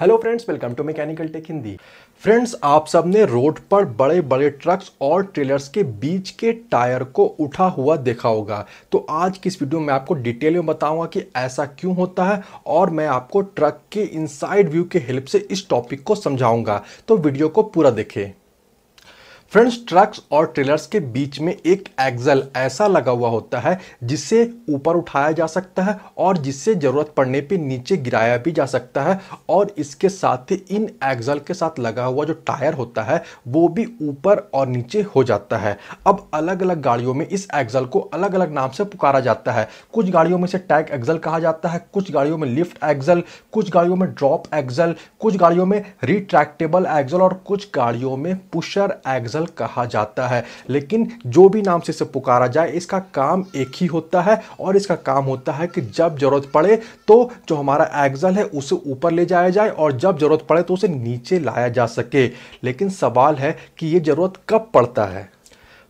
hello friends welcome to Mechanical Tech Hindi friends आप सब ने रोड पर बड़े बड़े ट्रक्स और ट्रेलर्स के बीच के टायर को उठा हुआ देखा होगा तो आज की इस वीडियो में आपको डिटेल में बताऊंगा कि ऐसा क्यों होता है और मैं आपको ट्रक के इनसाइड व्यू के हेल्प से इस टॉपिक को समझाऊंगा तो वीडियो को पूरा देखें फ्रेंड्स ट्रक्स और ट्रेलर्स के बीच में एक एक्सल ऐसा लगा हुआ होता है जिसे ऊपर उठाया जा सकता है और जिससे ज़रूरत पड़ने पे नीचे गिराया भी जा सकता है और इसके साथ ही इन एक्सल के साथ लगा हुआ जो टायर होता है वो भी ऊपर और नीचे हो जाता है अब अलग अलग गाड़ियों में इस एक्सल को अलग अलग नाम से पुकारा जाता है कुछ गाड़ियों में इसे टैग एक्सल कहा जाता है कुछ गाड़ियों में लिफ्ट एक्सल कुछ गाड़ियों में ड्रॉप एक्सल कुछ गाड़ियों में रिट्रैक्टेबल एक्सल और कुछ गाड़ियों में पुशर एक्सल गज़ल कहा जाता है लेकिन जो भी नाम से इसे पुकारा जाए इसका काम एक ही होता है और इसका काम होता है कि जब ज़रूरत पड़े तो जो हमारा एग्जल है उसे ऊपर ले जाया जाए और जब ज़रूरत पड़े तो उसे नीचे लाया जा सके लेकिन सवाल है कि ये ज़रूरत कब पड़ता है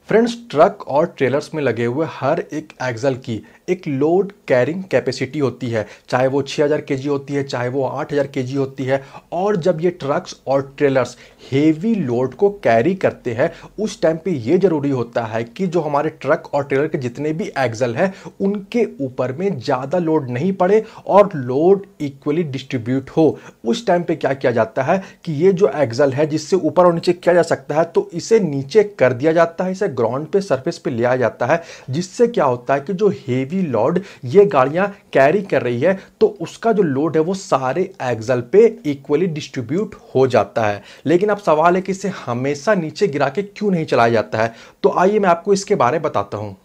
फ्रेंड्स ट्रक और ट्रेलर्स में लगे हुए हर एक एक्सल की एक लोड कैरिंग कैपेसिटी होती है चाहे वो 6000 केजी होती है चाहे वो 8000 केजी होती है और जब ये ट्रक्स और ट्रेलर्स हेवी लोड को कैरी करते हैं उस टाइम पे ये ज़रूरी होता है कि जो हमारे ट्रक और ट्रेलर के जितने भी एक्सल हैं उनके ऊपर में ज़्यादा लोड नहीं पड़े और लोड इक्वली डिस्ट्रीब्यूट हो उस टाइम पर क्या किया जाता है कि ये जो एक्सल है जिससे ऊपर और नीचे किया जा सकता है तो इसे नीचे कर दिया जाता है इसे ग्राउंड पे सरफेस पे लिया जाता है जिससे क्या होता है कि जो हेवी लोड ये गाड़ियां कैरी कर रही है तो उसका जो लोड है वो सारे एग्जल पे इक्वली डिस्ट्रीब्यूट हो जाता है लेकिन अब सवाल है कि इसे हमेशा नीचे गिरा के क्यों नहीं चलाया जाता है तो आइए मैं आपको इसके बारे में बताता हूँ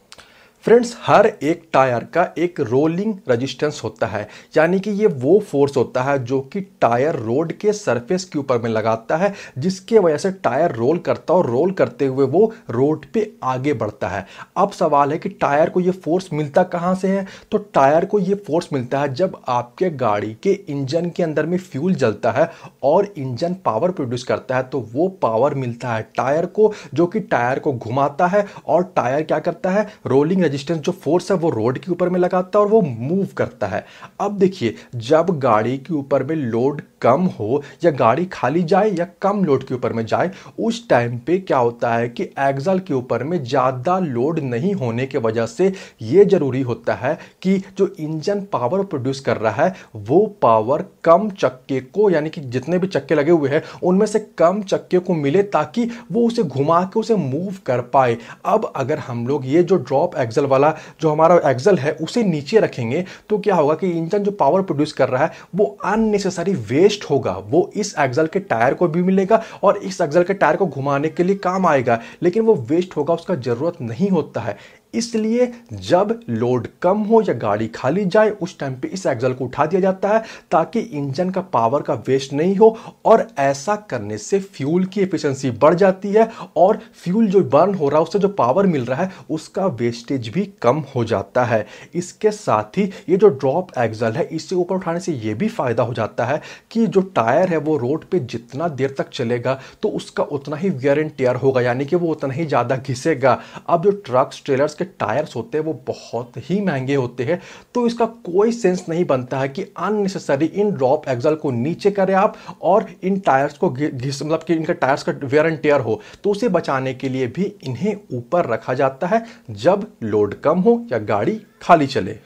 फ्रेंड्स हर एक टायर का एक रोलिंग रेजिस्टेंस होता है यानी कि ये वो फोर्स होता है जो कि टायर रोड के सरफेस के ऊपर में लगाता है जिसके वजह से टायर रोल करता है और रोल करते हुए वो रोड पे आगे बढ़ता है अब सवाल है कि टायर को ये फोर्स मिलता कहाँ से है तो टायर को ये फोर्स मिलता है जब आपके गाड़ी के इंजन के अंदर में फ्यूल जलता है और इंजन पावर प्रोड्यूस करता है तो वो पावर मिलता है टायर को जो कि टायर को घुमाता है और टायर क्या करता है रोलिंग रेजिस्टेंस जो फोर्स है वो रोड के ऊपर में लगाता है और वो मूव करता है अब देखिए जब गाड़ी के ऊपर में लोड कम हो या गाड़ी खाली जाए या कम लोड के ऊपर में जाए उस टाइम पे क्या होता है कि एक्सल के ऊपर में ज़्यादा लोड नहीं होने के वजह से ये ज़रूरी होता है कि जो इंजन पावर प्रोड्यूस कर रहा है वो पावर कम चक्के को यानी कि जितने भी चक्के लगे हुए हैं उनमें से कम चक्के को मिले ताकि वो उसे घुमा के उसे मूव कर पाए अब अगर हम लोग ये जो ड्रॉप एक्सल वाला जो हमारा एक्सल है उसे नीचे रखेंगे तो क्या होगा कि इंजन जो पावर प्रोड्यूस कर रहा है वो अननेसेसरी वेस्ट बेस्ट होगा वो इस एक्सल के टायर को भी मिलेगा और इस एक्सल के टायर को घुमाने के लिए काम आएगा लेकिन वो वेस्ट होगा उसका ज़रूरत नहीं होता है इसलिए जब लोड कम हो या गाड़ी खाली जाए उस टाइम पे इस एक्सल को उठा दिया जाता है ताकि इंजन का पावर का वेस्ट नहीं हो और ऐसा करने से फ्यूल की एफिशिएंसी बढ़ जाती है और फ्यूल जो बर्न हो रहा है उससे जो पावर मिल रहा है उसका वेस्टेज भी कम हो जाता है इसके साथ ही ये जो ड्रॉप एक्सल है इससे ऊपर उठाने से ये भी फ़ायदा हो जाता है कि जो टायर है वो रोड पर जितना देर तक चलेगा तो उसका उतना ही वेयर एंड टेयर होगा यानी कि वो उतना ही ज़्यादा घिसेगा अब जो ट्रक्स ट्रेलर्स के उसके टायर्स होते हैं वो बहुत ही महंगे होते हैं तो इसका कोई सेंस नहीं बनता है कि अननेसेसरी इन ड्रॉप एक्सल को नीचे करें आप और इन टायर्स को मतलब कि इनका टायर्स का वेयर एंड टेयर हो तो उसे बचाने के लिए भी इन्हें ऊपर रखा जाता है जब लोड कम हो या गाड़ी खाली चले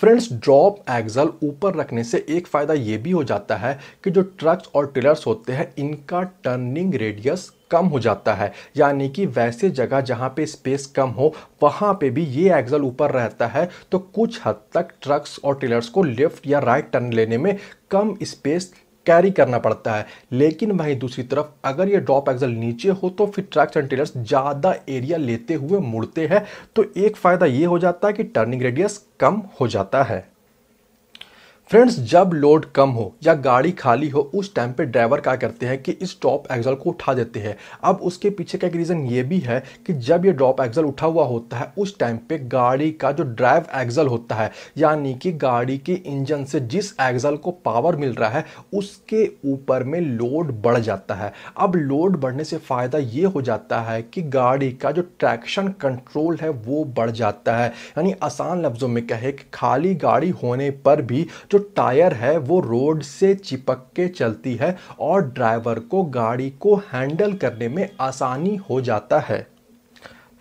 फ्रेंड्स ड्रॉप एक्सल ऊपर रखने से एक फ़ायदा ये भी हो जाता है कि जो ट्रक्स और ट्रिलर्स होते हैं इनका टर्निंग रेडियस कम हो जाता है यानी कि वैसे जगह जहाँ पे स्पेस कम हो वहाँ पे भी ये एक्सल ऊपर रहता है तो कुछ हद तक ट्रक्स और टेलर्स को लेफ्ट या राइट टर्न लेने में कम स्पेस कैरी करना पड़ता है लेकिन वहीं दूसरी तरफ अगर ये ड्रॉप एक्सल नीचे हो तो फिर ट्रैक्स एंड ट्रेलर्स ज़्यादा एरिया लेते हुए मुड़ते हैं तो एक फ़ायदा ये हो जाता है कि टर्निंग रेडियस कम हो जाता है फ्रेंड्स जब लोड कम हो या गाड़ी खाली हो उस टाइम पे ड्राइवर क्या करते हैं कि इस टॉप एक्सल को उठा देते हैं अब उसके पीछे का एक रीज़न ये भी है कि जब ये ड्रॉप एक्सल उठा हुआ होता है उस टाइम पे गाड़ी का जो ड्राइव एक्सल होता है यानी कि गाड़ी के इंजन से जिस एक्सल को पावर मिल रहा है उसके ऊपर में लोड बढ़ जाता है अब लोड बढ़ने से फ़ायदा ये हो जाता है कि गाड़ी का जो ट्रैक्शन कंट्रोल है वो बढ़ जाता है यानी आसान लफ्ज़ों में कहे कि खाली गाड़ी होने पर भी जो टायर है वो रोड से चिपक के चलती है और ड्राइवर को गाड़ी को हैंडल करने में आसानी हो जाता है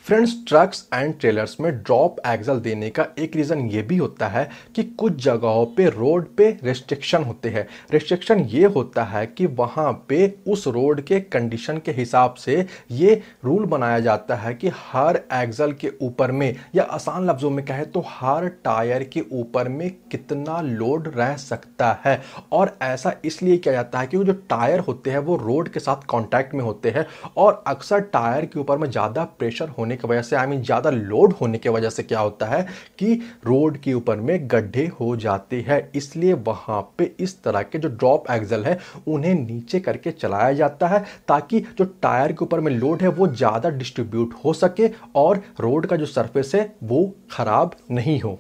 फ्रेंड्स ट्रक्स एंड ट्रेलर्स में ड्रॉप एक्सल देने का एक रीज़न ये भी होता है कि कुछ जगहों पे रोड पे रेस्ट्रिक्शन होते हैं रेस्ट्रिक्शन ये होता है कि वहाँ पे उस रोड के कंडीशन के हिसाब से ये रूल बनाया जाता है कि हर एक्सल के ऊपर में या आसान लफ्ज़ों में कहें तो हर टायर के ऊपर में कितना लोड रह सकता है और ऐसा इसलिए किया जाता है क्योंकि जो टायर होते हैं वो रोड के साथ कॉन्टैक्ट में होते हैं और अक्सर टायर के ऊपर में ज़्यादा प्रेशर होने होने की वजह से आई मीन ज़्यादा लोड होने की वजह से क्या होता है कि रोड के ऊपर में गड्ढे हो जाते हैं इसलिए वहाँ पे इस तरह के जो ड्रॉप एक्जल है उन्हें नीचे करके चलाया जाता है ताकि जो टायर के ऊपर में लोड है वो ज़्यादा डिस्ट्रीब्यूट हो सके और रोड का जो सर्फेस है वो ख़राब नहीं हो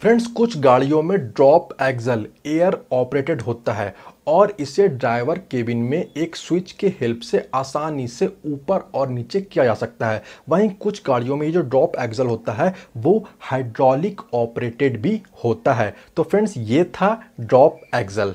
फ्रेंड्स कुछ गाड़ियों में ड्रॉप एक्सल एयर ऑपरेटेड होता है और इसे ड्राइवर केबिन में एक स्विच के हेल्प से आसानी से ऊपर और नीचे किया जा सकता है वहीं कुछ गाड़ियों में ये जो ड्रॉप एक्सल होता है वो हाइड्रोलिक ऑपरेटेड भी होता है तो फ्रेंड्स ये था ड्रॉप एक्सल